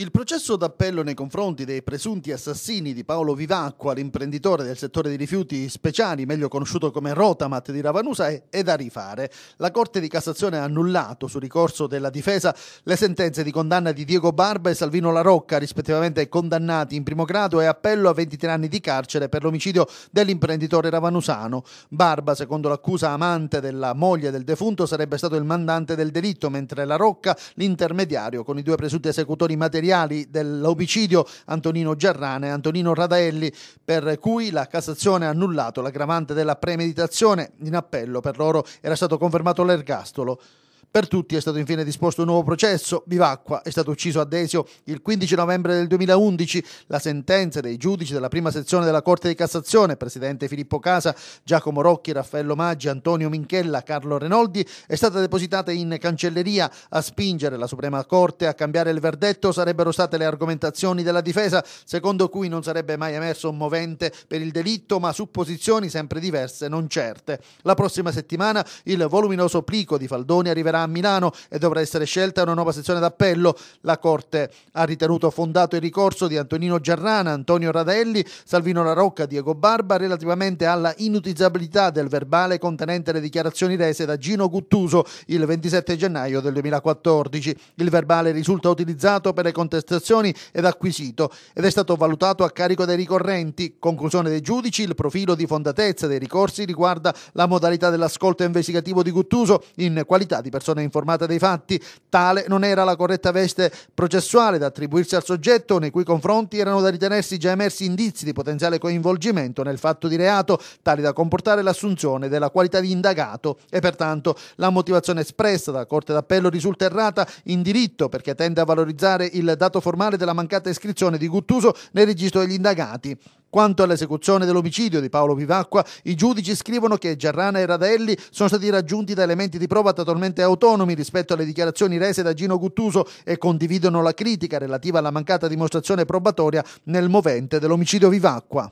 Il processo d'appello nei confronti dei presunti assassini di Paolo Vivacqua, l'imprenditore del settore dei rifiuti speciali, meglio conosciuto come Rotamat di Ravanusa, è, da rifare. La Corte di Cassazione ha annullato, su ricorso della difesa, le sentenze di condanna di Diego Barba e Salvino Larocca, rispettivamente condannati in primo grado e appello a 23 anni di carcere per l'omicidio dell'imprenditore ravanusano. Barba, secondo l'accusa amante della moglie del defunto, sarebbe stato il mandante del delitto, mentre Larocca l'intermediario con i due presunti esecutori materiali materiali dell'omicidio Antonino Gerrane e Antonino Radaelli, per cui la Cassazione ha annullato l'aggravante della premeditazione in appello. Per loro era stato confermato l'ergastolo. Per tutti è stato infine disposto un nuovo processo. Bivacqua è stato ucciso a Desio il 15 novembre del 2011. La sentenza dei giudici della prima sezione della Corte di Cassazione, presidente Filippo Casa, Giacomo Rocchi, Raffaello Maggi, Antonio Minchella, Carlo Renoldi, è stata depositata in cancelleria. A spingere la Suprema Corte a cambiare il verdetto sarebbero state le argomentazioni della difesa, secondo cui non sarebbe mai emerso un movente per il delitto, ma supposizioni sempre diverse, non certe. La prossima settimana il voluminoso plico di Faldoni arriverà tornerà a Milano e dovrà essere scelta una nuova sezione d'appello. La Corte ha ritenuto fondato il ricorso di Antonino Giarrana, Antonio Radelli, Salvino Larocca, Diego Barba relativamente alla inutilizzabilità del verbale contenente le dichiarazioni rese da Gino Guttuso il 27 gennaio del 2014. Il verbale risulta utilizzato per le contestazioni ed acquisito ed è stato valutato a carico dei ricorrenti. Conclusione dei giudici, il profilo di fondatezza dei ricorsi riguarda la modalità dell'ascolto investigativo di Guttuso in qualità di persona persona informata dei fatti, tale non era la corretta veste processuale da attribuirsi al soggetto nei cui confronti erano da ritenersi già emersi indizi di potenziale coinvolgimento nel fatto di reato, tali da comportare l'assunzione della qualità di indagato e pertanto la motivazione espressa dalla Corte d'Appello risulta errata in diritto perché tende a valorizzare il dato formale della mancata iscrizione di Guttuso nel registro degli indagati. Quanto all'esecuzione dell'omicidio di Paolo Vivacqua, i giudici scrivono che Giarrana e Radelli sono stati raggiunti da elementi di prova totalmente autonomi rispetto alle dichiarazioni rese da Gino Guttuso e condividono la critica relativa alla mancata dimostrazione probatoria nel movente dell'omicidio Vivacqua.